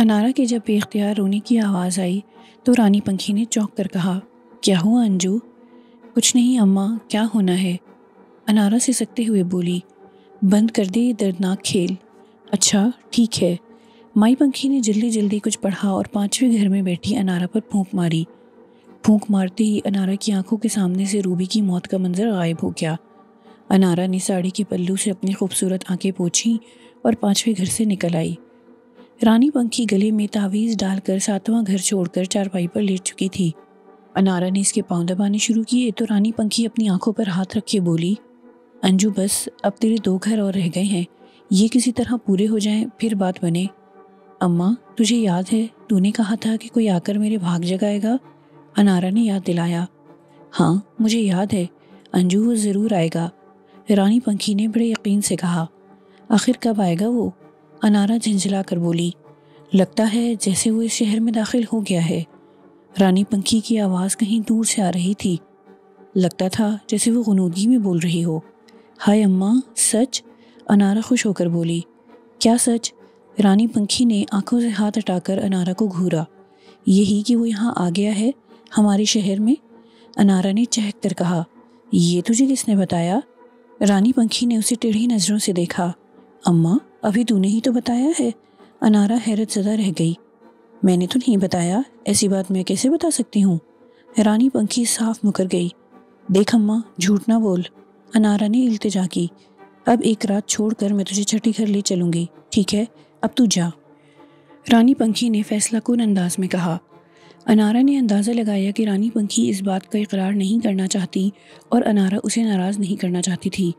अनारा के जब बेख्तियार रोने की आवाज़ आई तो रानी पंखी ने चौंक कर कहा क्या हुआ अंजू कुछ नहीं अम्मा क्या होना है अनारा से सकते हुए बोली बंद कर दे ये दर्दनाक खेल अच्छा ठीक है माई पंखी ने जल्दी जल्दी कुछ पढ़ा और पांचवें घर में बैठी अनारा पर फूंक मारी फूंक मारते ही अनारा की आंखों के सामने से रूबी की मौत का मंजर गायब हो गया अनारा ने साड़ी के पल्लू से अपनी खूबसूरत आंखें पोछीं और पांचवें घर से निकल आई रानी पंखी गले में तावीज़ डालकर सातवां घर छोड़कर चारपाई पर लेट चुकी थी अनारा ने इसके पाँव दबाने शुरू किए तो रानी पंखी अपनी आंखों पर हाथ रख के बोली अंजू बस अब तेरे दो घर और रह गए हैं ये किसी तरह पूरे हो जाएं फिर बात बने अम्मा तुझे याद है तूने कहा था कि कोई आकर मेरे भाग जगाएगा अनारा ने याद दिलाया हाँ मुझे याद है अंजू वो ज़रूर आएगा रानी पंखी ने बड़े यकीन से कहा आखिर कब आएगा वो अनारा झंझला कर बोली लगता है जैसे वो इस शहर में दाखिल हो गया है रानी पंखी की आवाज़ कहीं दूर से आ रही थी लगता था जैसे वो गनूदगी में बोल रही हो हाय अम्मा सच अनारा खुश होकर बोली क्या सच रानी पंखी ने आंखों से हाथ हटाकर अनारा को घूरा यही कि वो यहाँ आ गया है हमारे शहर में अनारा ने चहक कर कहा ये तुझे किसने बताया रानी पंखी ने उसे टेढ़ी नज़रों से देखा अम्मा अभी तूने ही तो बताया है अनारा हैरत ज़दा रह गई मैंने तो नहीं बताया ऐसी बात मैं कैसे बता सकती हूँ रानी पंखी साफ मुकर गई देख अम्मा झूठ ना बोल अनारा ने इल्तजा की अब एक रात छोड़कर मैं तुझे छठी घर ले चलूंगी ठीक है अब तू जा रानी पंखी ने फैसला कन अंदाज में कहा अनारा ने अंदाज़ा लगाया कि रानी पंखी इस बात का इकरार नहीं करना चाहती और अनारा उसे नाराज़ नहीं करना चाहती थी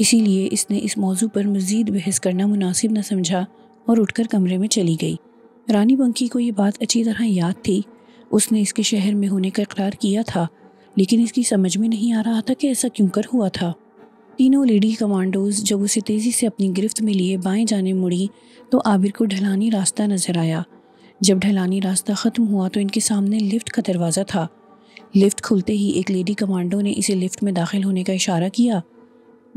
इसीलिए इसने इस मौजू पर मज़ीद बहस करना मुनासिब न समझा और उठकर कमरे में चली गई रानी बंकी को ये बात अच्छी तरह याद थी उसने इसके शहर में होने का इकरार किया था लेकिन इसकी समझ में नहीं आ रहा था कि ऐसा क्यों कर हुआ था तीनों लेडी कमांडोज जब उसे तेज़ी से अपनी गिरफ्त में लिए बाएं जाने मुड़ी तो आबिर को ढलानी रास्ता नज़र आया जब ढलानी रास्ता ख़त्म हुआ तो इनके सामने लिफ्ट का दरवाज़ा था लिफ्ट खुलते ही एक लेडी कमांडो ने इसे लिफ्ट में दाखिल होने का इशारा किया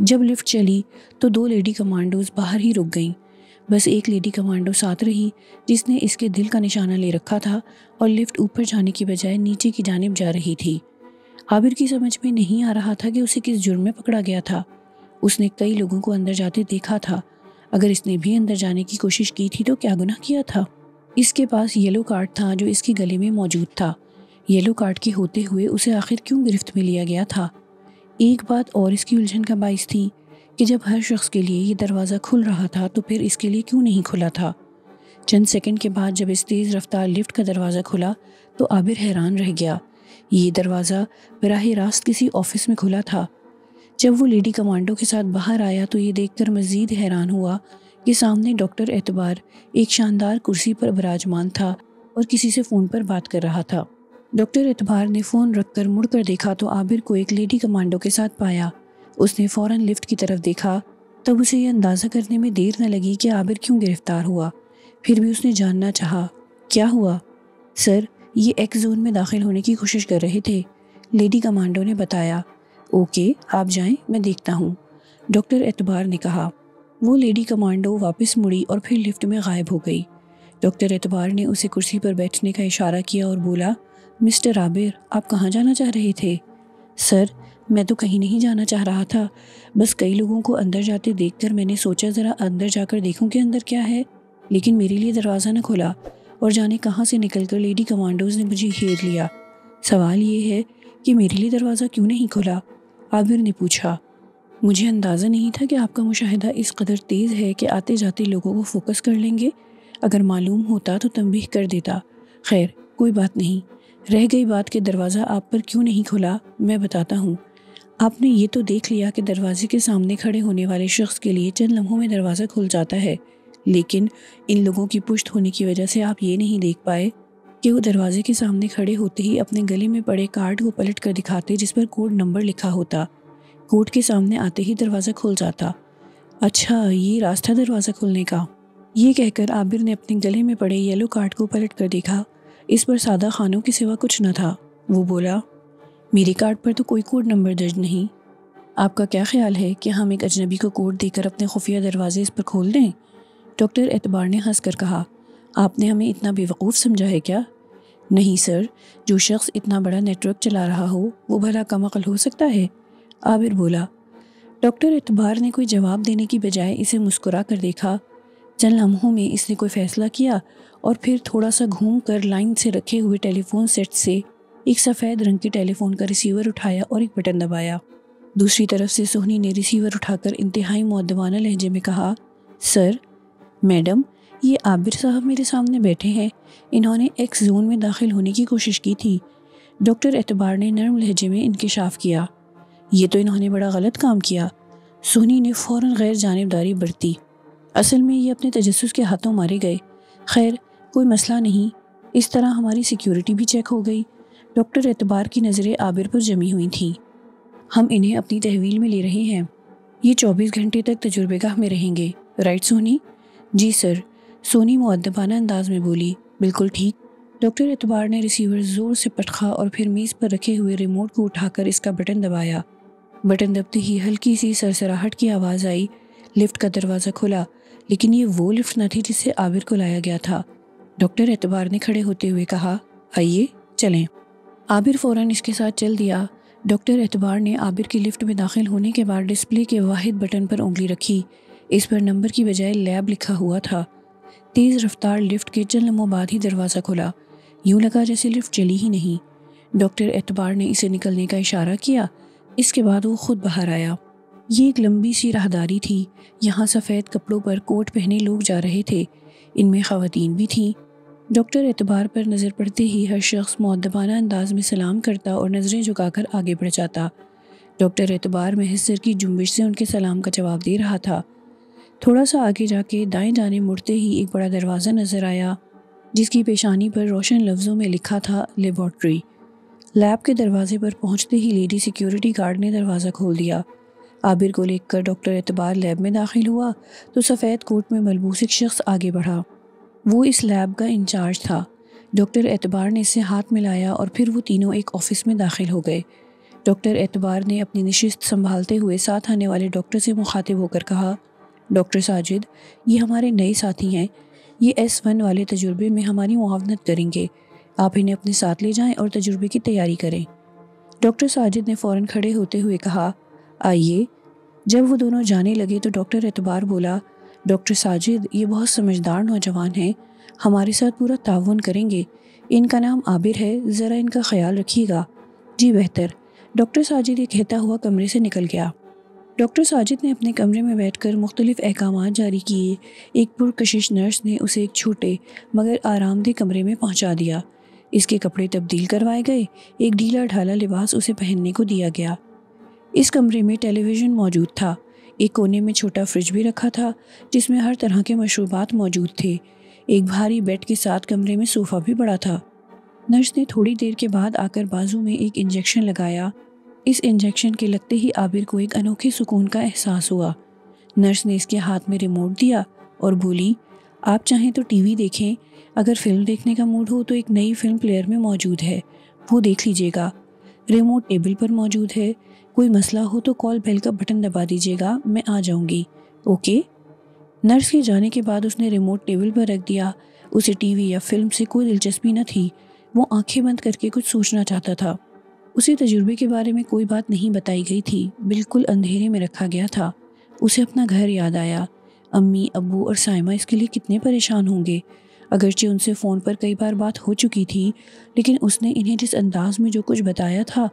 जब लिफ्ट चली तो दो लेडी कमांडोज बाहर ही रुक गईं बस एक लेडी कमांडो साथ रही जिसने इसके दिल का निशाना ले रखा था और लिफ्ट ऊपर जाने की बजाय नीचे की जानब जा रही थी आबिर की समझ में नहीं आ रहा था कि उसे किस जुर्म में पकड़ा गया था उसने कई लोगों को अंदर जाते देखा था अगर इसने भी अंदर जाने की कोशिश की थी तो क्या गुनाह किया था इसके पास येलो कार्ड था जो इसके गले में मौजूद था येलो कार्ड के होते हुए उसे आखिर क्यों गिरफ्त में लिया गया था एक बात और इसकी उलझन का बायस थी कि जब हर शख्स के लिए ये दरवाज़ा खुल रहा था तो फिर इसके लिए क्यों नहीं खुला था चंद सेकंड के बाद जब इस तेज़ रफ्तार लिफ्ट का दरवाज़ा खुला तो आबिर हैरान रह गया ये दरवाज़ा बराह रास्त किसी ऑफिस में खुला था जब वो लेडी कमांडो के साथ बाहर आया तो ये देखकर मज़ीद हैरान हुआ कि सामने डॉक्टर एतबार एक शानदार कुर्सी पर बराजमान था और किसी से फ़ोन पर बात कर रहा था डॉक्टर एतबार ने फ़ोन रखकर मुड़कर देखा तो आबिर को एक लेडी कमांडो के साथ पाया उसने फ़ौरन लिफ्ट की तरफ देखा तब उसे यह अंदाज़ा करने में देर न लगी कि आबिर क्यों गिरफ्तार हुआ फिर भी उसने जानना चाहा क्या हुआ सर ये एक्स जोन में दाखिल होने की कोशिश कर रहे थे लेडी कमांडो ने बताया ओके आप जाएं मैं देखता हूँ डॉक्टर एतबार ने कहा वो लेडी कमांडो वापस मुड़ी और फिर लिफ्ट में गायब हो गई डॉक्टर एतबार ने उसे कुर्सी पर बैठने का इशारा किया और बोला मिस्टर आबिर आप कहाँ जाना चाह रहे थे सर मैं तो कहीं नहीं जाना चाह रहा था बस कई लोगों को अंदर जाते देखकर मैंने सोचा ज़रा अंदर जाकर देखूं कि अंदर क्या है लेकिन मेरे लिए दरवाज़ा न खुला और जाने कहाँ से निकलकर लेडी कमांडोज ने मुझे घेर लिया सवाल ये है कि मेरे लिए दरवाज़ा क्यों नहीं खुला आबिर ने पूछा मुझे अंदाज़ा नहीं था कि आपका मुशाहिदा इस कदर तेज़ है कि आते जाते लोगों को फोकस कर लेंगे अगर मालूम होता तो तंबीह कर देता खैर कोई बात नहीं रह गई बात कि दरवाज़ा आप पर क्यों नहीं खुला मैं बताता हूँ आपने ये तो देख लिया कि दरवाजे के सामने खड़े होने वाले शख्स के लिए चंद लम्हों में दरवाज़ा खुल जाता है लेकिन इन लोगों की पुष्ट होने की वजह से आप ये नहीं देख पाए कि वो दरवाजे के सामने खड़े होते ही अपने गले में पड़े कार्ड को पलट कर दिखाते जिस पर कोड नंबर लिखा होता कोड के सामने आते ही दरवाज़ा खुल जाता अच्छा ये रास्ता दरवाज़ा खुलने का ये कहकर आबिर ने अपने गले में पड़े येलो कार्ड को पलट कर देखा इस पर सादा खानों के सिवा कुछ न था वो बोला मेरे कार्ड पर तो कोई कोड नंबर दर्ज नहीं आपका क्या ख्याल है कि हम एक अजनबी को कोड देकर अपने खुफिया दरवाजे इस पर खोल दें डॉक्टर एतबार ने हंस कर कहा आपने हमें इतना बेवकूफ़ समझा है क्या नहीं सर जो शख्स इतना बड़ा नेटवर्क चला रहा हो वो भला कम अकल हो सकता है आबिर बोला डॉक्टर एतबार ने कोई जवाब देने की बजाय इसे मुस्कुरा कर देखा चंद लम्हों में इसने कोई फैसला किया और फिर थोड़ा सा घूम कर लाइन से रखे हुए टेलीफोन सेट से एक सफ़ेद रंग के टेलीफोन का रिसीवर उठाया और एक बटन दबाया दूसरी तरफ से सोहनी ने रिसीवर उठाकर इंतहाई मुद्दवाना लहजे में कहा सर मैडम ये आबिर साहब मेरे सामने बैठे हैं इन्होंने एक्स जोन में दाखिल होने की कोशिश की थी डॉक्टर एतबार ने नरम लहजे में इंकशाफ किया ये तो इन्होंने बड़ा गलत काम किया सोनी ने फ़ौर गैर जानबदारी बरती असल में ये अपने तजस के हाथों मारे गए खैर कोई मसला नहीं इस तरह हमारी सिक्योरिटी भी चेक हो गई डॉक्टर एतबार की नज़रें आबिर पर जमी हुई थीं हम इन्हें अपनी तहवील में ले रहे हैं ये चौबीस घंटे तक तजुर्बेगाह में रहेंगे राइट सोनी जी सर सोनी मुद्दबाना अंदाज में बोली बिल्कुल ठीक डॉक्टर एतबार ने रिसीवर ज़ोर से पटखा और फिर मेज़ पर रखे हुए रिमोट को उठाकर इसका बटन दबाया बटन दबते ही हल्की सी सरसराहट की आवाज़ आई लिफ्ट का दरवाज़ा खुला लेकिन ये वो लिफ्ट न थी जिसे आबिर को लाया गया था डॉक्टर एतबार ने खड़े होते हुए कहा आइए चलें आबिर फ़ौरन इसके साथ चल दिया डॉक्टर एतबार ने आबिर की लिफ्ट में दाखिल होने के बाद डिस्प्ले के वाहिद बटन पर उंगली रखी इस पर नंबर की बजाय लैब लिखा हुआ था तेज़ रफ्तार लिफ्ट के चल लम्हों बाद ही दरवाज़ा खुला यूं लगा जैसे लिफ्ट चली ही नहीं डॉक्टर एतबार ने इसे निकलने का इशारा किया इसके बाद वो खुद बाहर आया ये एक लंबी सी राहदारी थी यहाँ सफ़ेद कपड़ों पर कोट पहने लोग जा रहे थे इनमें ख़वातीन भी थीं डॉक्टर एतबार पर नज़र पड़ते ही हर शख्स मौदबाना अंदाज में सलाम करता और नज़रें झुकाकर आगे बढ़ जाता डॉक्टर एतबार महसर की जुम्बिश से उनके सलाम का जवाब दे रहा था थोड़ा सा आगे जाके दाएं जाने मुड़ते ही एक बड़ा दरवाज़ा नज़र आया जिसकी पेशानी पर रोशन लफ्ज़ों में लिखा था लेबॉर्ट्री लैब के दरवाजे पर पहुँचते ही लेडी सिक्योरिटी गार्ड ने दरवाज़ा खोल दिया आबिर को लेकर डॉक्टर एतबार लैब में दाखिल हुआ तो सफ़ेद कोट में मलबूस एक शख्स आगे बढ़ा वो इस लैब का इंचार्ज था डॉक्टर एतबार ने इसे हाथ मिलाया और फिर वो तीनों एक ऑफिस में दाखिल हो गए डॉक्टर एतबार ने अपनी नशस्त संभालते हुए साथ आने वाले डॉक्टर से मुखातिब होकर कहा डॉक्टर साजिद ये हमारे नए साथी हैं ये एस वन वाले तजुर्बे में हमारी मुआवनत करेंगे आप इन्हें अपने साथ ले जाएं और तजुर्बे की तैयारी करें डॉक्टर साजिद ने फ़ौर खड़े होते हुए कहा आइए जब वो दोनों जाने लगे तो डॉक्टर एतबार बोला डॉक्टर साजिद ये बहुत समझदार नौजवान हैं हमारे साथ पूरा ताउन करेंगे इनका नाम आबिर है ज़रा इनका ख्याल रखिएगा जी बेहतर डॉक्टर साजिद ये कहता हुआ कमरे से निकल गया डॉक्टर साजिद ने अपने कमरे में बैठ कर मुख्तलिफ़ अहकाम जारी किए एक पुरकशिश नर्स ने उसे एक छोटे मगर आरामदेह कमरे में पहुँचा दिया इसके कपड़े तब्दील करवाए गए एक ढीला ढाला लिबास उसे पहनने को दिया गया इस कमरे में टेलीविज़न मौजूद था एक कोने में छोटा फ्रिज भी रखा था जिसमें हर तरह के मशरूबात मौजूद थे एक भारी बेड के साथ कमरे में सोफ़ा भी बड़ा था नर्स ने थोड़ी देर के बाद आकर बाजू में एक इंजेक्शन लगाया इस इंजेक्शन के लगते ही आबिर को एक अनोखे सुकून का एहसास हुआ नर्स ने इसके हाथ में रिमोट दिया और बोली आप चाहें तो टीवी देखें अगर फिल्म देखने का मूड हो तो एक नई फिल्म प्लेयर में मौजूद है वो देख लीजिएगा रिमोट टेबल पर मौजूद है कोई मसला हो तो कॉल बेल का बटन दबा दीजिएगा मैं आ जाऊँगी ओके नर्स के जाने के बाद उसने रिमोट टेबल पर रख दिया उसे टीवी या फिल्म से कोई दिलचस्पी न थी वो आंखें बंद करके कुछ सोचना चाहता था उसे तजुर्बे के बारे में कोई बात नहीं बताई गई थी बिल्कुल अंधेरे में रखा गया था उसे अपना घर याद आया अम्मी अबू और साइमा इसके लिए कितने परेशान होंगे अगरचे उनसे फ़ोन पर कई बार बात हो चुकी थी लेकिन उसने इन्हें जिस अंदाज में जो कुछ बताया था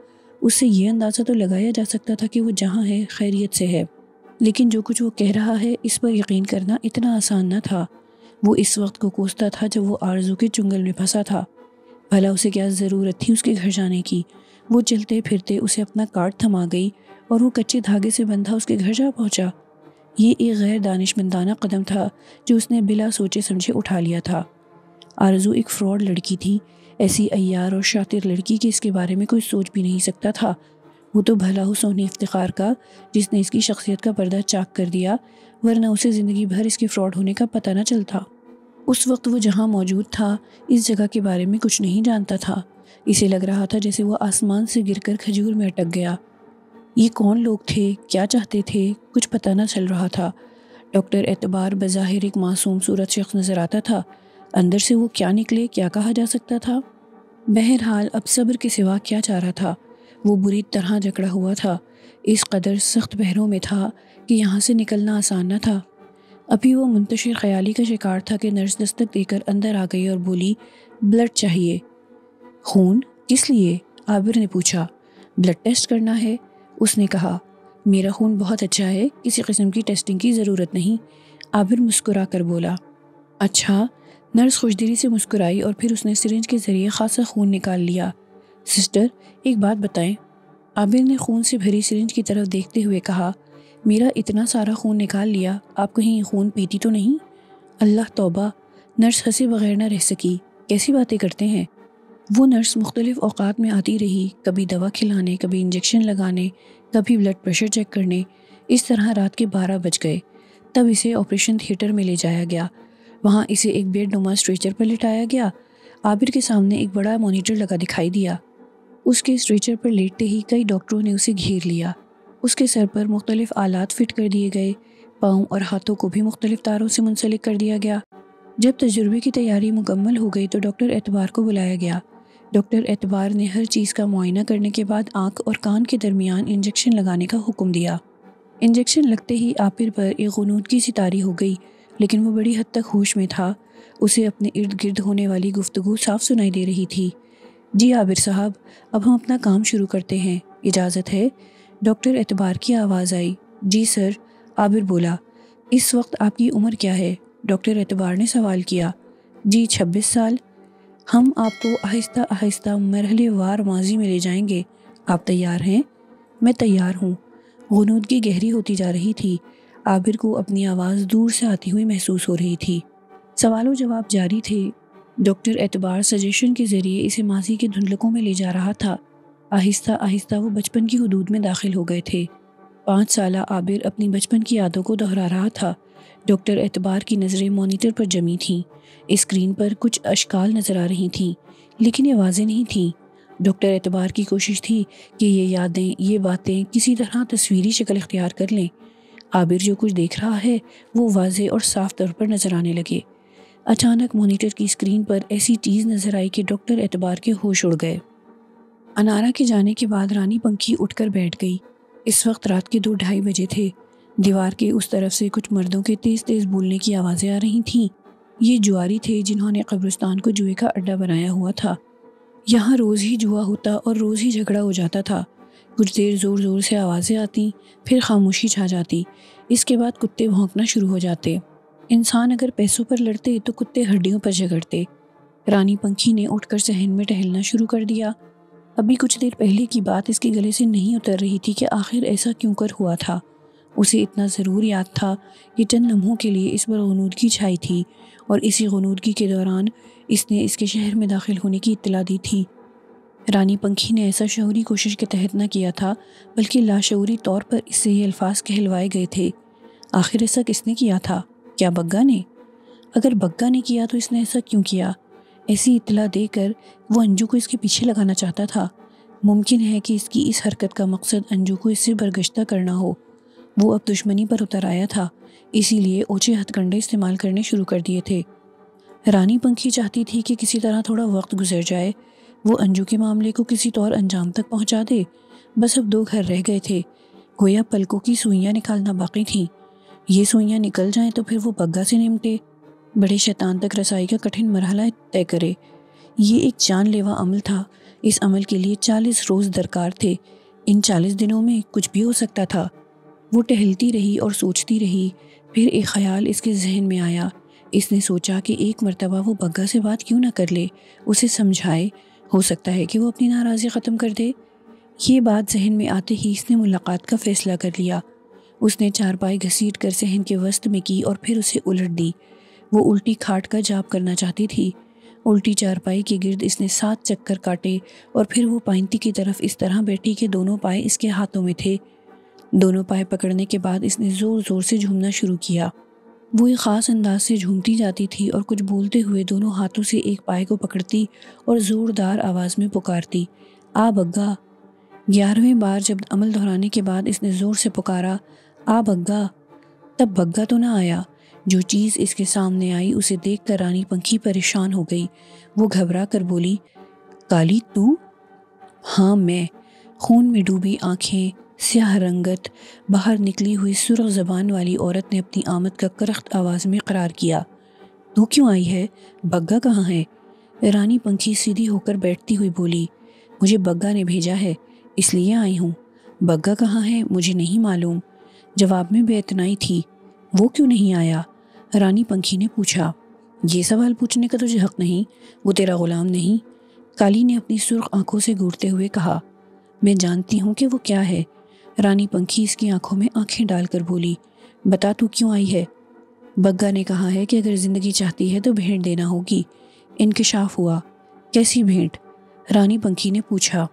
उससे ये अंदाज़ा तो लगाया जा सकता था कि वो जहाँ है खैरियत से है लेकिन जो कुछ वो कह रहा है इस पर यकीन करना इतना आसान न था वो इस वक्त को कोसता था जब वो आरजू के चुंगल में फंसा था भला उसे क्या ज़रूरत थी उसके घर जाने की वो चलते फिरते उसे अपना कार्ड थमा गई और वो कच्चे धागे से बंधा उसके घर जा पहुँचा ये एक गैर दानिशमंदाना कदम था जो उसने बिला सोचे समझे उठा लिया था आरजू एक फ्रॉड लड़की थी ऐसी अयार और शातिर लड़की की इसके बारे में कोई सोच भी नहीं सकता था वो तो भला हो सोने इफ्तार का जिसने इसकी शख्सियत का पर्दा चाक कर दिया वरना उसे ज़िंदगी भर इसके फ्रॉड होने का पता न चलता उस वक्त वो जहाँ मौजूद था इस जगह के बारे में कुछ नहीं जानता था इसे लग रहा था जैसे वो आसमान से गिरकर खजूर में अटक गया ये कौन लोग थे क्या चाहते थे कुछ पता न चल रहा था डॉक्टर एतबार बज़ाहिर एक मासूम सूरत शख्स नज़र आता था अंदर से वो क्या निकले क्या कहा जा सकता था बहरहाल अब सब्र के सिवा क्या चाह रहा था वो बुरी तरह जकड़ा हुआ था इस कदर सख्त बहरों में था कि यहाँ से निकलना आसान न था अभी वो मुंतशिर ख्याली का शिकार था कि नर्स दस्तक देकर अंदर आ गई और बोली ब्लड चाहिए खून किस लिए आबिर ने पूछा ब्लड टेस्ट करना है उसने कहा मेरा खून बहुत अच्छा है किसी किस्म की टेस्टिंग की ज़रूरत नहीं आबिर मुस्कुरा कर बोला अच्छा नर्स खुशदिली से मुस्कुराई और फिर उसने सिरिंज के ज़रिए खासा खून निकाल लिया सिस्टर एक बात बताएं आबिर ने खून से भरी सिरिंज की तरफ देखते हुए कहा मेरा इतना सारा खून निकाल लिया आप कहीं खून पीती तो नहीं अल्लाह तोबा नर्स हंसे बगैर ना रह सकी कैसी बातें करते हैं वो नर्स मुख्तलिफ़ अवकात में आती रही कभी दवा खिलाने कभी इंजेक्शन लगाने कभी ब्लड प्रेशर चेक करने इस तरह रात के बारह बज गए तब इसे ऑपरेशन थिएटर में ले जाया गया वहाँ इसे एक बेड नुमा स्ट्रेचर पर लिटाया गया आबिर के सामने एक बड़ा मॉनिटर लगा दिखाई दिया उसके स्ट्रेचर पर लेटते ही कई डॉक्टरों ने उसे घेर लिया उसके सर पर मुख्तलिफ आलात फिट कर दिए गए पाँव और हाथों को भी मुख्तलिफ तारों से मुंसलिक कर दिया गया जब तजुर्बे की तैयारी मुकम्मल हो गई तो डॉक्टर एतबार को बुलाया गया डॉक्टर एतबार ने हर चीज़ का मुआयना करने के बाद आँख और कान के दरमियान इंजेक्शन लगाने का हुक्म दिया इंजेक्शन लगते ही आपिर पर एक की सितारी हो गई लेकिन वो बड़ी हद तक होश में था उसे अपने इर्द गिर्द होने वाली गुफ्तगु साफ सुनाई दे रही थी जी आबिर साहब अब हम अपना काम शुरू करते हैं इजाज़त है डॉक्टर एतबार की आवाज़ आई जी सर आबिर बोला इस वक्त आपकी उम्र क्या है डॉक्टर एतबार ने सवाल किया जी छब्बीस साल हम आपको आहिस्ता आहिस्ता मरहले वार माजी में ले जाएंगे आप तैयार हैं मैं तैयार हूँ गनूदगी गहरी होती जा रही थी आबिर को अपनी आवाज़ दूर से आती हुई महसूस हो रही थी सवालों जवाब जारी थे डॉक्टर एतबार सजेशन के ज़रिए इसे माजी के धुंधलकों में ले जा रहा था आहिस्ता आहिस्ता वो बचपन की हदूद में दाखिल हो गए थे पाँच साल आबिर अपनी बचपन की यादों को दोहरा रहा था डॉक्टर एतबार की नज़रें मॉनिटर पर जमी थीं स्क्रीन पर कुछ अशकाल नज़र आ रही थीं लेकिन ये वाजें नहीं थीं डॉक्टर एतबार की कोशिश थी कि ये यादें ये बातें किसी तरह तस्वीरी शक्ल अख्तियार कर लें आबिर जो कुछ देख रहा है वो वाजे और साफ तौर पर नज़र आने लगे अचानक मोनीटर की स्क्रीन पर ऐसी चीज़ नज़र आई कि डॉक्टर एतबार के होश उड़ गए अनारा के जाने के बाद रानी पंखी उठकर बैठ गई इस वक्त रात के दो ढाई बजे थे दीवार के उस तरफ से कुछ मर्दों के तेज़ तेज़ बोलने की आवाज़ें आ रही थीं ये जुआरी थे जिन्होंने कब्रिस्तान को जुए का अड्डा बनाया हुआ था यहाँ रोज़ ही जुआ होता और रोज़ ही झगड़ा हो जाता था कुछ देर ज़ोर ज़ोर से आवाज़ें आती फिर खामोशी छा जाती इसके बाद कुत्ते भौंकना शुरू हो जाते इंसान अगर पैसों पर लड़ते तो कुत्ते हड्डियों पर झगड़ते रानी पंखी ने उठकर सहन में टहलना शुरू कर दिया अभी कुछ देर पहले की बात इसके गले से नहीं उतर रही थी कि आखिर ऐसा क्यों कर हुआ था उसे इतना ज़रूर याद था कि चंद लम्हों के लिए इस पर गनूदगी छाई थी और इसी गनूदगी के दौरान इसने इसके शहर में दाखिल होने की इतला दी थी रानी पंखी ने ऐसा शौरी कोशिश के तहत न किया था बल्कि लाशौरी तौर पर इससे ये अल्फाज कहलवाए गए थे आखिर ऐसा किसने किया था क्या बग्गा ने अगर बग्गा ने किया तो इसने ऐसा क्यों किया ऐसी इतला देकर वो अंजू को इसके पीछे लगाना चाहता था मुमकिन है कि इसकी इस हरकत का मकसद अंजू को इससे बरगश्ता करना हो वो अब दुश्मनी पर उतर आया था इसीलिए ऊँचे हथकंडे इस्तेमाल करने शुरू कर दिए थे रानी पंखी चाहती थी कि किसी तरह थोड़ा वक्त गुजर जाए वो अंजू के मामले को किसी तौर तो अंजाम तक पहुंचा दे बस अब दो घर रह गए थे गोया पलकों की सुइयां निकालना बाकी थीं ये सुइयां निकल जाएं तो फिर वो बग्गा से निमटे बड़े शैतान तक रसाई का कठिन मरहला तय करे ये एक जानलेवा अमल था इस अमल के लिए चालीस रोज़ दरकार थे इन चालीस दिनों में कुछ भी हो सकता था वो टहलती रही और सोचती रही फिर एक ख्याल इसके जहन में आया इसने सोचा कि एक मरतबा वो बग्गा से बात क्यों ना कर ले उसे समझाए हो सकता है कि वो अपनी नाराज़ी ख़त्म कर दे ये बात जहन में आते ही इसने मुलाकात का फ़ैसला कर लिया उसने चारपाई घसीट कर सहन के वस्त में की और फिर उसे उलट दी वो उल्टी खाट का जाप करना चाहती थी उल्टी चारपाई के गिर्द इसने सात चक्कर काटे और फिर वो पाइंती की तरफ इस तरह बैठी कि दोनों पाए इसके हाथों में थे दोनों पाए पकड़ने के बाद इसने ज़ोर ज़ोर से झूमना शुरू किया वो एक ख़ास अंदाज से झूमती जाती थी और कुछ बोलते हुए दोनों हाथों से एक पाए को पकड़ती और ज़ोरदार आवाज़ में पुकारती आ बग्गा ग्यारहवीं बार जब अमल दोहराने के बाद इसने ज़ोर से पुकारा आ बग्गा तब बग्गा तो ना आया जो चीज़ इसके सामने आई उसे देख कर रानी पंखी परेशान हो गई वो घबरा कर बोली काली तू हाँ मैं खून में डूबी आँखें स्याह रंगत बाहर निकली हुई सुरख जबान वाली औरत ने अपनी आमद का करख्त आवाज़ में करार किया तू क्यों आई है बग्गा कहाँ है रानी पंखी सीधी होकर बैठती हुई बोली मुझे बग्गा ने भेजा है इसलिए आई हूँ बग्गा कहाँ है मुझे नहीं मालूम जवाब में बेतनाई थी वो क्यों नहीं आया रानी पंखी ने पूछा ये सवाल पूछने का तुझे हक नहीं वो तेरा ग़ुलाम नहीं काली ने अपनी सुर्ख आंखों से घूरते हुए कहा मैं जानती हूँ कि वो क्या है रानी पंखी इसकी आंखों में आंखें डालकर बोली बता तू क्यों आई है बग्गा ने कहा है कि अगर ज़िंदगी चाहती है तो भेंट देना होगी इनकशाफ हुआ कैसी भेंट रानी पंखी ने पूछा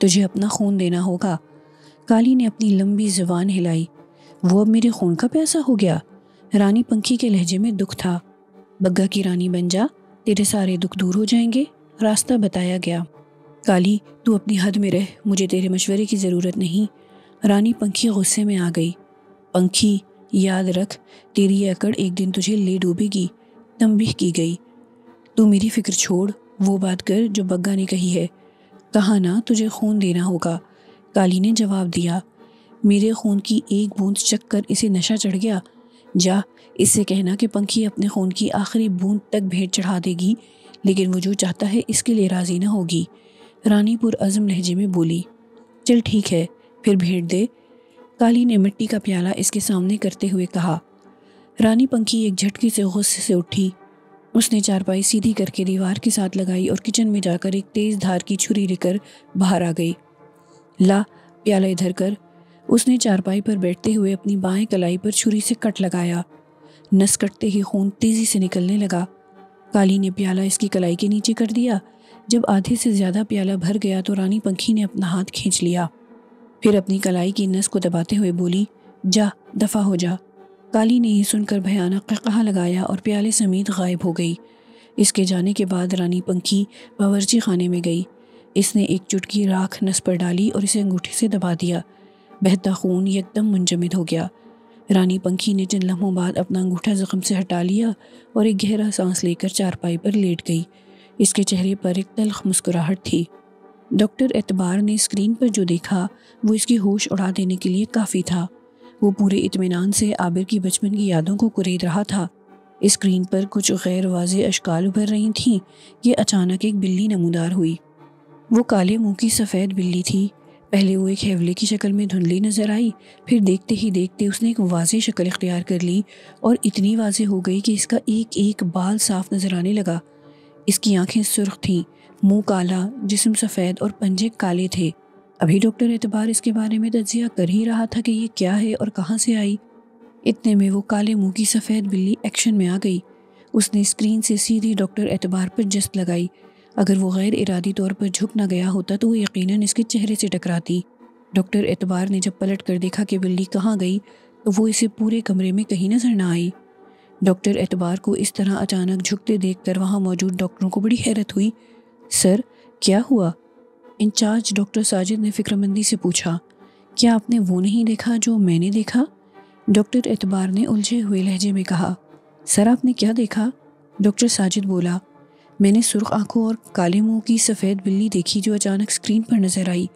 तुझे अपना खून देना होगा काली ने अपनी लंबी जबान हिलाई वो अब मेरे खून का प्यासा हो गया रानी पंखी के लहजे में दुख था बग्गा की रानी बन जा तेरे सारे दुख दूर हो जाएंगे रास्ता बताया गया काली तू अपनी हद में रह मुझे तेरे मशवरे की ज़रूरत नहीं रानी पंखी गुस्से में आ गई पंखी याद रख तेरी अकड़ एक दिन तुझे ले डूबेगी तंबी की गई तू मेरी फिक्र छोड़ वो बात कर जो बग्गा ने कही है कहा ना तुझे खून देना होगा काली ने जवाब दिया मेरे खून की एक बूंद चक कर इसे नशा चढ़ गया जा इससे कहना कि पंखी अपने खून की आखिरी बूंद तक भेंट चढ़ा देगी लेकिन वो जो चाहता है इसके लिए राज़ी ना होगी रानी पुरज़म लहजे में बोली चल ठीक है फिर भेंट दे काली ने मिट्टी का प्याला इसके सामने करते हुए कहा रानी पंखी एक झटके से गुस्से से उठी उसने चारपाई सीधी करके दीवार के साथ लगाई और किचन में जाकर एक तेज़ धार की छुरी लेकर बाहर आ गई ला प्याला इधर कर उसने चारपाई पर बैठते हुए अपनी बाएं कलाई पर छुरी से कट लगाया नस कटते ही खून तेज़ी से निकलने लगा काली ने प्याला इसकी कलाई के नीचे कर दिया जब आधे से ज़्यादा प्याला भर गया तो रानी पंखी ने अपना हाथ खींच लिया फिर अपनी कलाई की नस को दबाते हुए बोली जा दफा हो जा काली ने यह सुनकर भयानक कहा लगाया और प्याले समेत गायब हो गई इसके जाने के बाद रानी पंखी बावर्ची खाने में गई इसने एक चुटकी राख नस पर डाली और इसे अंगूठे से दबा दिया बहता खून एकदम मुंजमद हो गया रानी पंखी ने चंद लम्हों बाद अपना अंगूठा ज़ख्म से हटा लिया और एक गहरा सांस लेकर चारपाई पर लेट गई इसके चेहरे पर एक तलख मुस्कुराहट थी डॉक्टर एतबार ने स्क्रीन पर जो देखा वो इसकी होश उड़ा देने के लिए काफ़ी था वो पूरे इतमान से आबिर की बचपन की यादों को कुरेद रहा था स्क्रीन पर कुछ गैर वाज अशकाल उभर रही थीं ये अचानक एक बिल्ली नमूदार हुई वो काले मुंह की सफ़ेद बिल्ली थी पहले वो एक हेवले की शक्ल में धुंधली नज़र आई फिर देखते ही देखते उसने एक वाज शक्ल इख्तियार कर ली और इतनी वाज हो गई कि इसका एक एक बाल साफ नज़र आने लगा इसकी आंखें सुर्ख थीं मुंह काला जिसम सफ़ेद और पंजे काले थे अभी डॉक्टर एतबार इसके बारे में तजिया कर ही रहा था कि ये क्या है और कहाँ से आई इतने में वो काले मुंह की सफ़ेद बिल्ली एक्शन में आ गई उसने स्क्रीन से सीधी डॉक्टर एतबार पर जस्त लगाई अगर वो गैर इरादी तौर पर झुक ना गया होता तो वो यकीनन इसके चेहरे से टकराती डॉक्टर एतबार ने जब पलट कर देखा कि बिल्ली कहाँ गई तो वो इसे पूरे कमरे में कहीं नजर ना आई डॉक्टर एतबार को इस तरह अचानक झुकते देख कर वहाँ मौजूद डॉक्टरों को बड़ी हैरत हुई सर क्या हुआ इंचार्ज डॉक्टर साजिद ने फिक्रमंदी से पूछा क्या आपने वो नहीं देखा जो मैंने देखा डॉक्टर एतबार ने उलझे हुए लहजे में कहा सर आपने क्या देखा डॉक्टर साजिद बोला मैंने सुर्ख आंखों और काले मुंह की सफ़ेद बिल्ली देखी जो अचानक स्क्रीन पर नज़र आई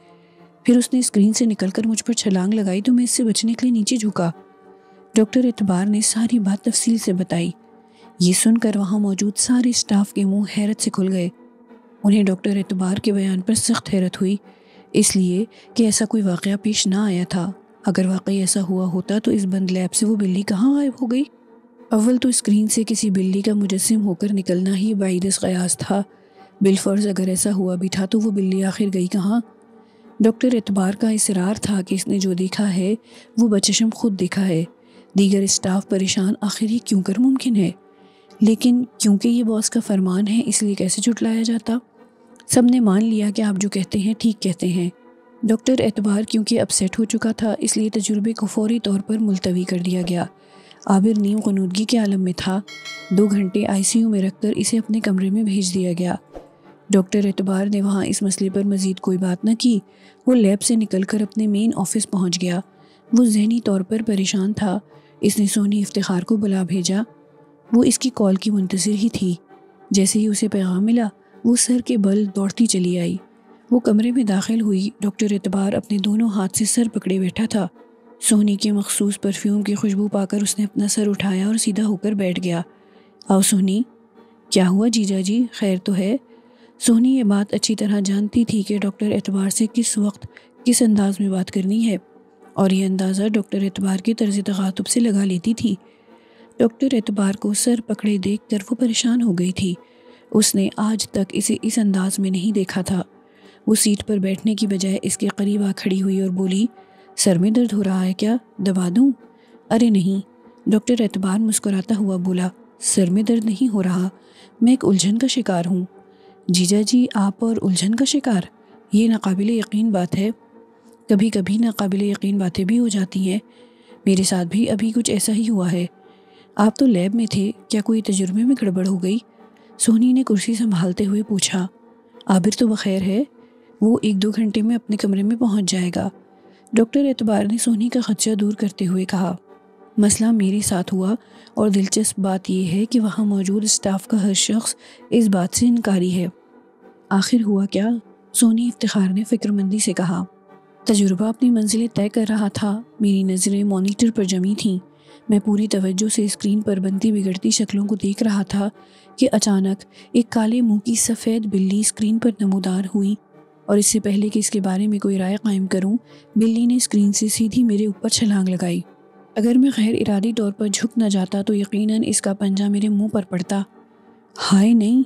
फिर उसने स्क्रीन से निकलकर मुझ पर छलांग लगाई तो मैं इससे बचने के लिए नीचे झुका डॉक्टर एतबार ने सारी बात तफसील से बताई ये सुनकर वहाँ मौजूद सारे स्टाफ के मुंह हैरत से खुल गए उन्हें डॉक्टर एतबार के बयान पर सख्त हैरत हुई इसलिए कि ऐसा कोई वाक़ पेश ना आया था अगर वाकई ऐसा हुआ होता तो इस बंद लैब से वो बिल्ली कहाँ गायब हो गई अव्वल तो स्क्रीन से किसी बिल्ली का मुजस्म होकर निकलना ही बाइदस कयास था बिलफर्ज अगर ऐसा हुआ भी था तो वो बिल्ली आखिर गई कहाँ डॉक्टर एतबार का इसरार था कि इसने जो देखा है वो बचशम खुद देखा है दीगर स्टाफ परेशान आखिर ये क्यों कर मुमकिन है लेकिन क्योंकि ये बॉस का फरमान है इसलिए कैसे जुटलाया जाता सब ने मान लिया कि आप जो कहते हैं ठीक कहते हैं डॉक्टर एतबार क्योंकि अपसेट हो चुका था इसलिए तजुर्बे को फौरी तौर पर मुलतवी कर दिया गया आबिर नीम गनूदगी के आलम में था दो घंटे आईसीयू में रखकर इसे अपने कमरे में भेज दिया गया डॉक्टर एतबार ने वहाँ इस मसले पर मज़ीद कोई बात न की वो लैब से कर अपने मेन ऑफिस पहुँच गया वो जहनी तौर पर परेशान था इसने सोनी इफ्तार को बुला भेजा वो इसकी कॉल की मुंतज़र ही थी जैसे ही उसे पैगाम मिला वो सर के बल दौड़ती चली आई वो कमरे में दाखिल हुई डॉक्टर एतबार अपने दोनों हाथ से सर पकड़े बैठा था सोनी के मखसूस परफ्यूम की खुशबू पाकर उसने अपना सर उठाया और सीधा होकर बैठ गया आओ सोनी क्या हुआ जीजा जी खैर तो है सोनी ये बात अच्छी तरह जानती थी कि डॉक्टर एतबार से किस वक्त किस अंदाज में बात करनी है और यह अंदाज़ा डॉक्टर एतबार के तर्ज तखातब से लगा लेती थी डॉक्टर एतबार को सर पकड़े देख कर वो परेशान हो गई थी उसने आज तक इसे इस अंदाज में नहीं देखा था वो सीट पर बैठने की बजाय इसके करीब आ खड़ी हुई और बोली सर में दर्द हो रहा है क्या दबा दूँ अरे नहीं डॉक्टर एतबार मुस्कुराता हुआ बोला सर में दर्द नहीं हो रहा मैं एक उलझन का शिकार हूँ जीजा जी आप और उलझन का शिकार ये नाकबिल यकीन बात है कभी कभी नाकबिल यकीन बातें भी हो जाती हैं मेरे साथ भी अभी कुछ ऐसा ही हुआ है आप तो लैब में थे क्या कोई तजुर्बे में गड़बड़ हो गई सोनी ने कुर्सी संभालते हुए पूछा आबिर तो बखैर है वो एक दो घंटे में अपने कमरे में पहुंच जाएगा डॉक्टर एतबार ने सोनी का खदशा दूर करते हुए कहा मसला मेरे साथ हुआ और दिलचस्प बात यह है कि वहाँ मौजूद स्टाफ का हर शख्स इस बात से इनकारी है आखिर हुआ क्या सोनी इफ्तार ने फिक्रमंदी से कहा तजुर्बा अपनी मंजिलें तय कर रहा था मेरी नज़रें मॉनिटर पर जमी थीं मैं पूरी तवज्जो से स्क्रीन पर बनती बिगड़ती शक्लों को देख रहा था कि अचानक एक काले मुंह की सफ़ेद बिल्ली स्क्रीन पर नमोदार हुई और इससे पहले कि इसके बारे में कोई राय कायम करूं, बिल्ली ने स्क्रीन से सीधी मेरे ऊपर छलांग लगाई अगर मैं गैर इरादी तौर पर झुक न जाता तो यकीनन इसका पंजा मेरे मुंह पर पड़ता हाय नहीं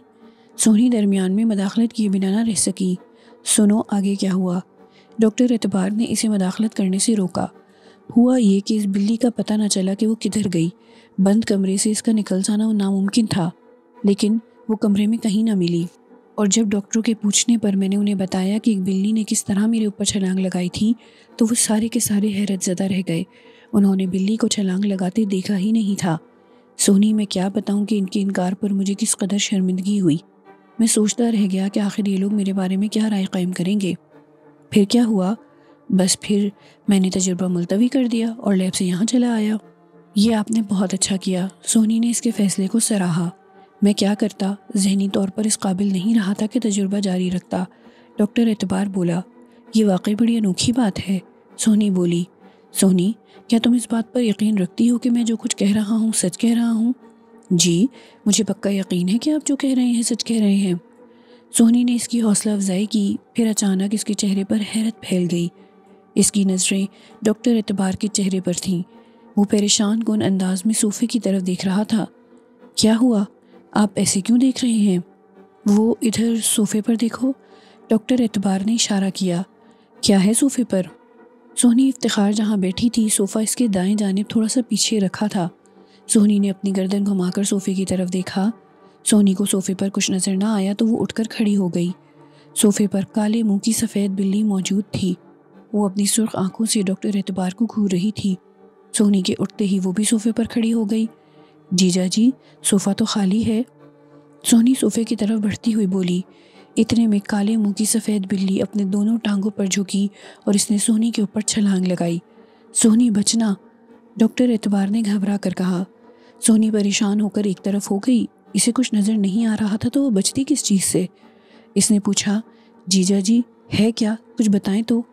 सोनी दरमियान में मदाखलत किए बिना ना रह सकी सुनो आगे क्या हुआ डॉक्टर एतबार ने इसे मदाखलत करने से रोका हुआ ये कि इस बिल्ली का पता ना चला कि वो किधर गई बंद कमरे से इसका निकल जाना नामुमकिन था लेकिन वो कमरे में कहीं ना मिली और जब डॉक्टरों के पूछने पर मैंने उन्हें बताया कि एक बिल्ली ने किस तरह मेरे ऊपर छलांग लगाई थी तो वो सारे के सारे हैरत ज़दा रह गए उन्होंने बिल्ली को छलांग लगाते देखा ही नहीं था सोनी मैं क्या बताऊं कि इनके इनकार पर मुझे किस कदर शर्मिंदगी हुई मैं सोचता रह गया कि आखिर ये लोग मेरे बारे में क्या राय कायम करेंगे फिर क्या हुआ बस फिर मैंने तजुर्बा मुलतवी कर दिया और लैब से यहाँ चला आया ये आपने बहुत अच्छा किया सोनी ने इसके फैसले को सराहा मैं क्या करता जहनी तौर पर इस काबिल नहीं रहा था कि तजुर्बा जारी रखता डॉक्टर एतबार बोला ये वाकई बड़ी अनोखी बात है सोनी बोली सोनी क्या तुम इस बात पर यकीन रखती हो कि मैं जो कुछ कह रहा हूँ सच कह रहा हूँ जी मुझे पक्का यकीन है कि आप जो कह रहे हैं सच कह रहे हैं सोनी ने इसकी हौसला अफजाई की फिर अचानक इसके चेहरे पर हैरत फैल गई इसकी नज़रें डॉक्टर एतबार के चेहरे पर थीं वो परेशान कौन अंदाज में सोफे की तरफ देख रहा था क्या हुआ आप ऐसे क्यों देख रहे हैं वो इधर सोफे पर देखो डॉक्टर एतबार ने इशारा किया क्या है सोफे पर सोनी इफ्तार जहाँ बैठी थी सोफ़ा इसके दाएं जानब थोड़ा सा पीछे रखा था सोनी ने अपनी गर्दन घुमाकर सोफ़े की तरफ देखा सोनी को सोफ़े पर कुछ नज़र ना आया तो वो उठकर खड़ी हो गई सोफ़े पर काले मुंह की सफ़ेद बिल्ली मौजूद थी वो अपनी सुर्ख आंखों से डॉक्टर एतबार को घूर रही थी सोनी के उठते ही वो भी सोफे पर खड़ी हो गई जीजा जी सोफ़ा तो खाली है सोनी सोफे की तरफ बढ़ती हुई बोली इतने में काले मुंह की सफ़ेद बिल्ली अपने दोनों टांगों पर झुकी और इसने सोनी के ऊपर छलांग लगाई सोनी बचना डॉक्टर एतबार ने घबरा कर कहा सोनी परेशान होकर एक तरफ हो गई इसे कुछ नज़र नहीं आ रहा था तो वो बचती किस चीज़ से इसने पूछा जीजा जी है क्या कुछ बताएं तो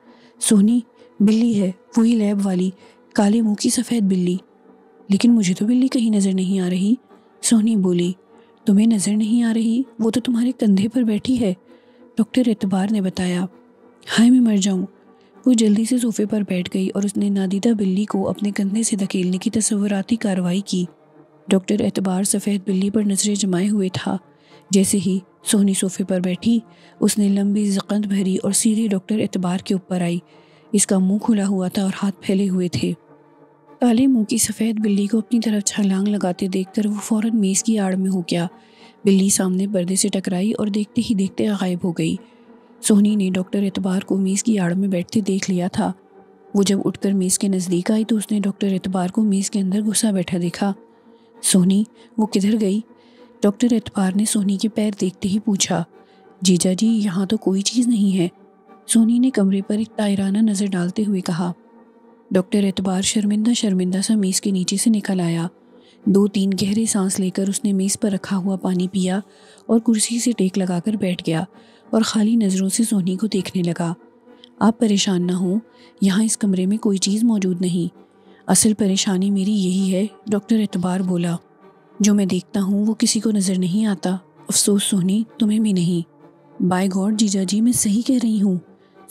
सोनी बिल्ली है वही लैब वाली काले मुंह की सफ़ेद बिल्ली लेकिन मुझे तो बिल्ली कहीं नज़र नहीं आ रही सोनी बोली तुम्हें नज़र नहीं आ रही वो तो तुम्हारे कंधे पर बैठी है डॉक्टर एतबार ने बताया हाय मैं मर जाऊँ वो जल्दी से सोफे पर बैठ गई और उसने नादीदा बिल्ली को अपने कंधे से धकेलने की तस्वुराती कार्रवाई की डॉक्टर एतबार सफ़ेद बिल्ली पर नज़रें जमाए हुए था जैसे ही सोहनी सोफे पर बैठी उसने लंबी जकंद भरी और सीधे डॉक्टर एतबार के ऊपर आई इसका मुंह खुला हुआ था और हाथ फैले हुए थे काले मुंह की सफ़ेद बिल्ली को अपनी तरफ छलांग लगाते देखकर वो फौरन मेज़ की आड़ में हो गया बिल्ली सामने पर्दे से टकराई और देखते ही देखते गायब हो गई सोहनी ने डॉक्टर एतबार को मेज़ की आड़ में बैठते देख लिया था वो जब उठकर मेज़ के नज़दीक आई तो उसने डॉक्टर एतबार को मेज़ के अंदर घुसा बैठा देखा सोनी वो किधर गई डॉक्टर एतबार ने सोनी के पैर देखते ही पूछा जीजा जी यहाँ तो कोई चीज़ नहीं है सोनी ने कमरे पर एक तायराना नज़र डालते हुए कहा डॉक्टर एतबार शर्मिंदा शर्मिंदा सा मेज़ के नीचे से निकल आया दो तीन गहरे सांस लेकर उसने मेज़ पर रखा हुआ पानी पिया और कुर्सी से टेक लगाकर बैठ गया और खाली नज़रों से सोनी को देखने लगा आप परेशान ना हों यहाँ इस कमरे में कोई चीज़ मौजूद नहीं असल परेशानी मेरी यही है डॉक्टर एतबार बोला जो मैं देखता हूँ वो किसी को नज़र नहीं आता अफसोस सोहनी तुम्हें भी नहीं बाय गॉड जीजा जी मैं सही कह रही हूँ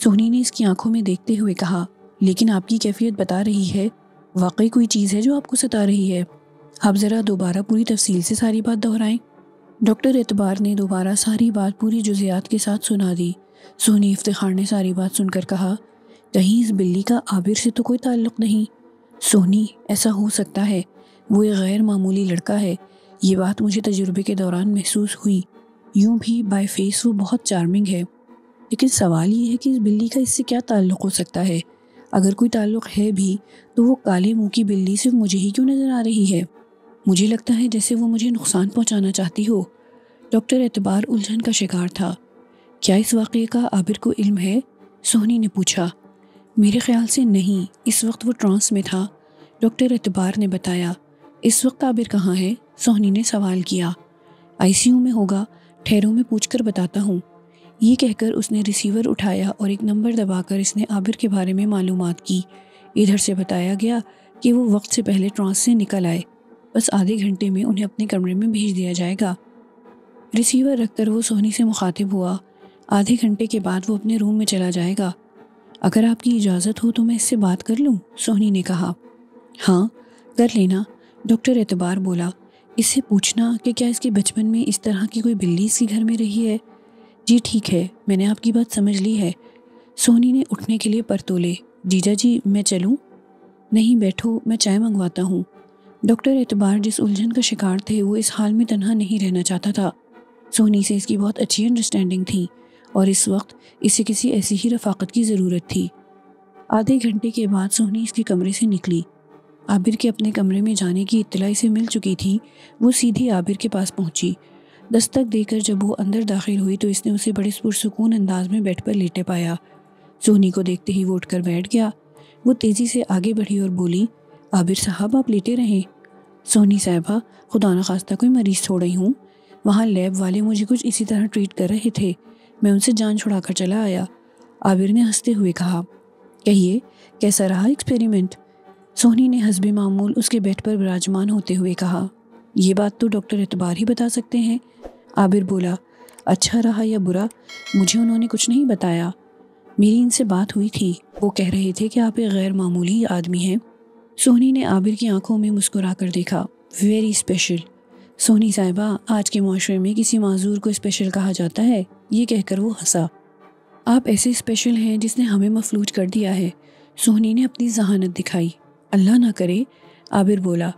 सोहनी ने इसकी आंखों में देखते हुए कहा लेकिन आपकी कैफियत बता रही है वाकई कोई चीज़ है जो आपको सता रही है आप ज़रा दोबारा पूरी तफसील से सारी बात दोहराएं डॉक्टर एतबार ने दोबारा सारी बात पूरी जुजियात के साथ सुना दी सोनी इफ्तार ने सारी बात सुनकर कहा कहीं इस बिल्ली का आबिर से तो कोई ताल्लुक नहीं सोनी ऐसा हो सकता है वो एक गैर मामूली लड़का है ये बात मुझे तजुर्बे के दौरान महसूस हुई यूं भी बाय फेस वो बहुत चार्मिंग है लेकिन सवाल ये है कि इस बिल्ली का इससे क्या ताल्लुक़ हो सकता है अगर कोई ताल्लुक़ है भी तो वो काले मुँह की बिल्ली सिर्फ मुझे ही क्यों नज़र आ रही है मुझे लगता है जैसे वो मुझे नुकसान पहुँचाना चाहती हो डॉक्टर एतबार उलझन का शिकार था क्या इस वाक़े का आबिर को इल्म है सोहनी ने पूछा मेरे ख्याल से नहीं इस वक्त वो ट्रांस में था डॉक्टर एतबार ने बताया इस वक्त आबिर कहाँ है सोहनी ने सवाल किया आईसीयू में होगा ठहरों में पूछ कर बताता हूँ ये कहकर उसने रिसीवर उठाया और एक नंबर दबाकर इसने आबिर के बारे में मालूम की इधर से बताया गया कि वो वक्त से पहले ट्रांस से निकल आए बस आधे घंटे में उन्हें अपने कमरे में भेज दिया जाएगा रिसीवर रखकर वो सोहनी से मुखातिब हुआ आधे घंटे के बाद वो अपने रूम में चला जाएगा अगर आपकी इजाज़त हो तो मैं इससे बात कर लूँ सोहनी ने कहा हाँ कर लेना डॉक्टर एतबार बोला इससे पूछना कि क्या इसके बचपन में इस तरह की कोई बिल्ली इसके घर में रही है जी ठीक है मैंने आपकी बात समझ ली है सोनी ने उठने के लिए परतोले जीजा जी मैं चलूँ नहीं बैठो मैं चाय मंगवाता हूँ डॉक्टर एतबार जिस उलझन का शिकार थे वो इस हाल में तनहा नहीं रहना चाहता था सोनी से इसकी बहुत अच्छी अंडरस्टैंडिंग थी और इस वक्त इसे किसी ऐसी ही रफाकत की ज़रूरत थी आधे घंटे के बाद सोनी इसके कमरे से निकली आबिर के अपने कमरे में जाने की इतला इसे मिल चुकी थी वो सीधी आबिर के पास पहुंची दस्तक देकर जब वो अंदर दाखिल हुई तो इसने उसे बड़े पुरसकून अंदाज में बेड पर लेटे पाया सोनी को देखते ही वो उठकर बैठ गया वो तेज़ी से आगे बढ़ी और बोली आबिर साहब आप लेटे रहें सोनी साहबा खुदा न खास्ता कोई मरीज़ छोड़ रही हूँ वहाँ लैब वाले मुझे कुछ इसी तरह ट्रीट कर रहे थे मैं उनसे जान छुड़ा कर चला आया आबिर ने हंसते हुए कहा कहिए कैसा रहा एक्सपेरिमेंट सोनी ने हसब मामूल उसके बेड पर विराजमान होते हुए कहा यह बात तो डॉक्टर एतबार ही बता सकते हैं आबिर बोला अच्छा रहा या बुरा मुझे उन्होंने कुछ नहीं बताया मेरी इनसे बात हुई थी वो कह रहे थे कि आप एक गैर मामूली आदमी हैं सोहनी ने आबिर की आंखों में मुस्कुरा कर देखा वेरी स्पेशल सोनी साहिबा आज के माशरे में किसी माजूर को स्पेशल कहा जाता है ये कहकर वो हंसा आप ऐसे स्पेशल हैं जिसने हमें मफलूज कर दिया है सोहनी ने अपनी जहानत दिखाई अल्लाह ना करे आबिर बोला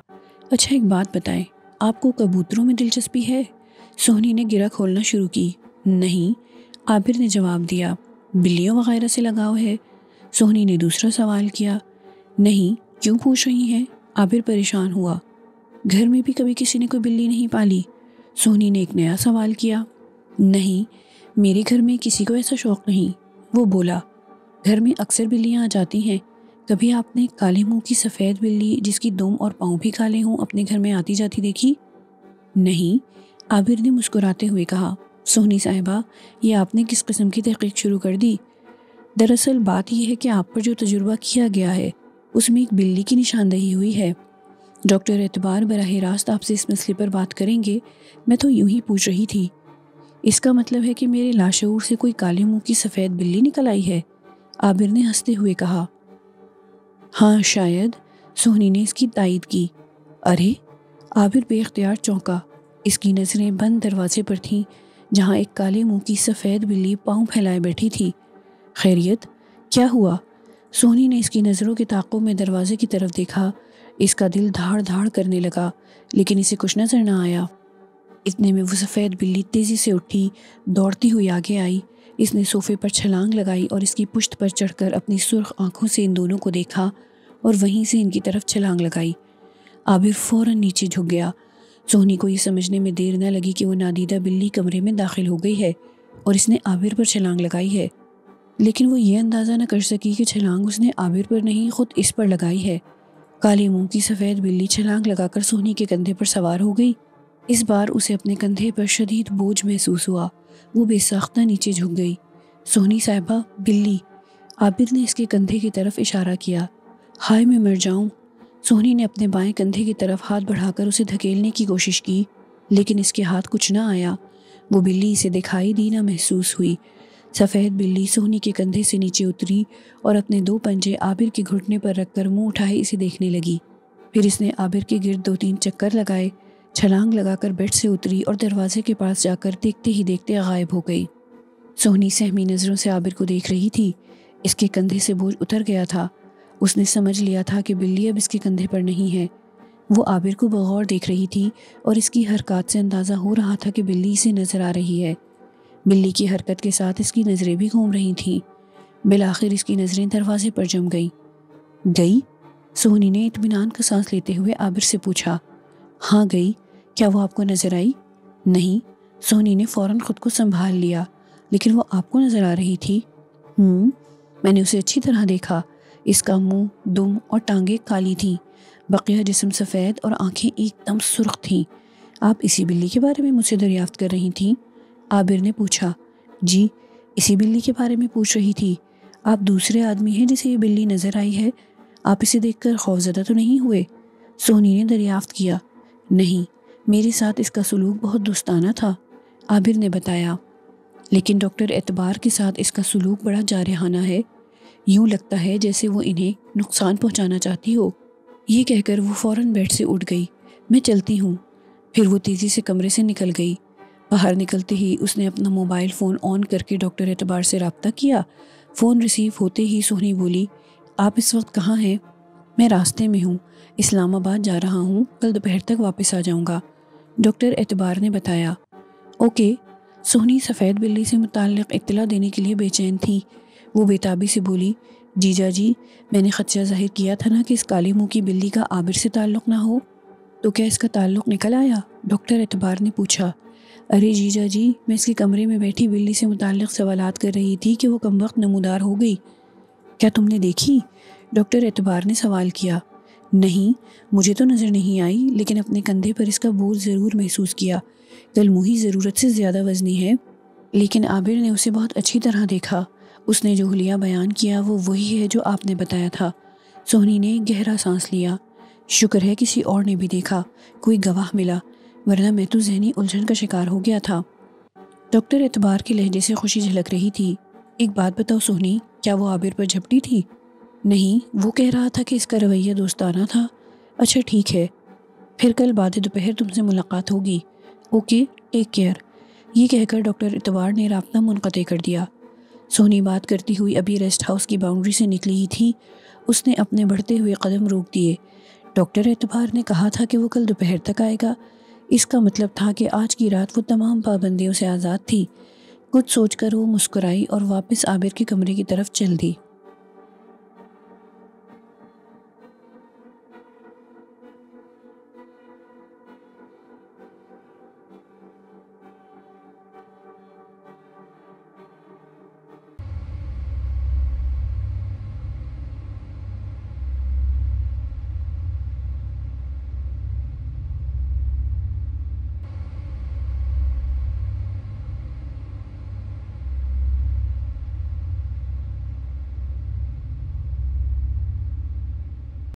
अच्छा एक बात बताएं आपको कबूतरों में दिलचस्पी है सोहनी ने गिरा खोलना शुरू की नहीं आबिर ने जवाब दिया बिल्लियों वगैरह से लगाव है सोहनी ने दूसरा सवाल किया नहीं क्यों पूछ रही हैं आबिर परेशान हुआ घर में भी कभी किसी ने कोई बिल्ली नहीं पाली सोहनी ने एक नया सवाल किया नहीं मेरे घर में किसी को ऐसा शौक़ नहीं वो बोला घर में अक्सर बिल्लियाँ आ जाती हैं कभी आपने काले मुंह की सफ़ेद बिल्ली जिसकी दुम और पाँव भी काले हों अपने घर में आती जाती देखी नहीं आबिर ने मुस्कुराते हुए कहा सोहनी साहिबा ये आपने किस किस्म की तहकीक शुरू कर दी दरअसल बात यह है कि आप पर जो तजुर्बा किया गया है उसमें एक बिल्ली की निशानदही हुई है डॉक्टर एतबार बरह रास्त आपसे इस मसले पर बात करेंगे मैं तो यूं ही पूछ रही थी इसका मतलब है कि मेरे लाशूर से कोई काले मुंह की सफ़ेद बिल्ली निकल आई है आबिर ने हंसते हुए कहा हाँ शायद सोहनी ने इसकी तायद की अरे आबिर बेख्तियार चौंका इसकी नज़रें बंद दरवाजे पर थीं जहाँ एक काले मुंह की सफ़ेद बिल्ली पाँव फैलाए बैठी थी खैरियत क्या हुआ सोहनी ने इसकी नज़रों के ताक़ों में दरवाजे की तरफ देखा इसका दिल धाड़ धाड़ करने लगा लेकिन इसे कुछ नज़र न आया इतने में वो सफ़ेद बिल्ली तेज़ी से उठी दौड़ती हुई आगे आई इसने सोफे पर छलांग लगाई और इसकी पुश्त पर चढ़कर अपनी सुर्ख आंखों से इन दोनों को देखा और वहीं से इनकी तरफ छलांग लगाई आबिर फौरन नीचे झुक गया सोनी को यह समझने में देर न लगी कि वो नादीदा बिल्ली कमरे में दाखिल हो गई है और इसने आबिर पर छलांग लगाई है लेकिन वो ये अंदाज़ा न कर सकी कि छलांग उसने आबिर पर नहीं खुद इस पर लगाई है काले मुंह की सफ़ेद बिल्ली छलांग लगाकर सोनी के कंधे पर सवार हो गई इस बार उसे अपने कंधे पर शदीद बोझ महसूस हुआ वो बेसाख्ता नीचे झुक गई सोनी साहबा बिल्ली आबिद ने इसके कंधे की तरफ इशारा किया हाय मैं मर जाऊं सोनी ने अपने बाएं कंधे की तरफ हाथ बढ़ाकर उसे धकेलने की कोशिश की लेकिन इसके हाथ कुछ ना आया वो बिल्ली इसे दिखाई दी ना महसूस हुई सफ़ेद बिल्ली सोनी के कंधे से नीचे उतरी और अपने दो पंजे आबिर के घुटने पर रखकर मुंह उठाए इसे देखने लगी फिर इसने आबिर के गिर्द दो तीन चक्कर लगाए छलांग लगाकर बेड से उतरी और दरवाजे के पास जाकर देखते ही देखते गायब हो गई सोहनी सहमी नज़रों से आबिर को देख रही थी इसके कंधे से बोझ उतर गया था उसने समझ लिया था कि बिल्ली अब इसके कंधे पर नहीं है वो आबिर को बगौर देख रही थी और इसकी हरकत से अंदाज़ा हो रहा था कि बिल्ली इसे नज़र आ रही है बिल्ली की हरकत के साथ इसकी नज़रें भी घूम रही थीं बिलाखिर इसकी नज़रें दरवाजे पर जम गई गई सोहनी ने इतमान का सांस लेते हुए आबिर से पूछा हाँ गई क्या वो आपको नज़र आई नहीं सोनी ने फ़ौरन खुद को संभाल लिया लेकिन वो आपको नज़र आ रही थी हम्म, मैंने उसे अच्छी तरह देखा इसका मुंह, दुम और टांगे काली थीं बकिया जिसम सफ़ेद और आंखें एकदम सुर्ख थीं आप इसी बिल्ली के बारे में मुझसे दरियाफ्त कर रही थीं आबिर ने पूछा जी इसी बिल्ली के बारे में पूछ रही थी आप दूसरे आदमी हैं जिसे ये बिल्ली नज़र आई है आप इसे देखकर खौफजदा तो नहीं हुए सोनी ने दरियाफ्त किया नहीं मेरे साथ इसका सलूक बहुत दोस्ताना था आबिर ने बताया लेकिन डॉक्टर एतबार के साथ इसका सलूक बड़ा जारहाना है यूं लगता है जैसे वो इन्हें नुकसान पहुंचाना चाहती हो ये कहकर वो फौरन बेड से उठ गई मैं चलती हूँ फिर वो तेज़ी से कमरे से निकल गई बाहर निकलते ही उसने अपना मोबाइल फ़ोन ऑन करके डॉक्टर एतबार से रबता किया फ़ोन रिसीव होते ही सोहनी बोली आप इस वक्त कहाँ हैं मैं रास्ते में हूँ इस्लामाबाद जा रहा हूँ कल दोपहर तक वापस आ जाऊँगा डॉक्टर एतबार ने बताया ओके सोहनी सफ़ेद बिल्ली से मुतल इतला देने के लिए बेचैन थी वो बेताबी से बोली जीजा जी मैंने ख़दशा जाहिर किया था ना कि इस काले मुँह की बिल्ली का आबिर से ताल्लुक़ ना हो तो क्या इसका ताल्लुक़ निकल आया डॉक्टर एतबार ने पूछा अरे जीजा जी मैं इसके कमरे में बैठी बिल्ली से मुतल सवाल कर रही थी कि वो कम वक्त नमोदार हो गई क्या तुमने देखी डॉक्टर एतबार ने सवाल किया नहीं मुझे तो नज़र नहीं आई लेकिन अपने कंधे पर इसका बोझ ज़रूर महसूस किया कलमोही ज़रूरत से ज़्यादा वजनी है लेकिन आबिर ने उसे बहुत अच्छी तरह देखा उसने जो हुलिया बयान किया वो वही है जो आपने बताया था सोहनी ने गहरा सांस लिया शुक्र है किसी और ने भी देखा कोई गवाह मिला वरना मैं तो जहनी उलझन का शिकार हो गया था डॉक्टर एतबार के लहजे से खुशी झलक रही थी एक बात बताओ सोहनी क्या वो आबिर पर झपटी थी नहीं वो कह रहा था कि इसका रवैया दोस्ताना था अच्छा ठीक है फिर कल बाद दोपहर तुमसे मुलाकात होगी ओके टेक केयर ये कहकर डॉक्टर इतवार ने रबता मुनक़ कर दिया सोनी बात करती हुई अभी रेस्ट हाउस की बाउंड्री से निकली ही थी उसने अपने बढ़ते हुए कदम रोक दिए डॉक्टर एतबार ने कहा था कि वो कल दोपहर तक आएगा इसका मतलब था कि आज की रात वो तमाम पाबंदियों से आज़ाद थी कुछ सोचकर वो मुस्कुराई और वापस आबिर के कमरे की तरफ चल दी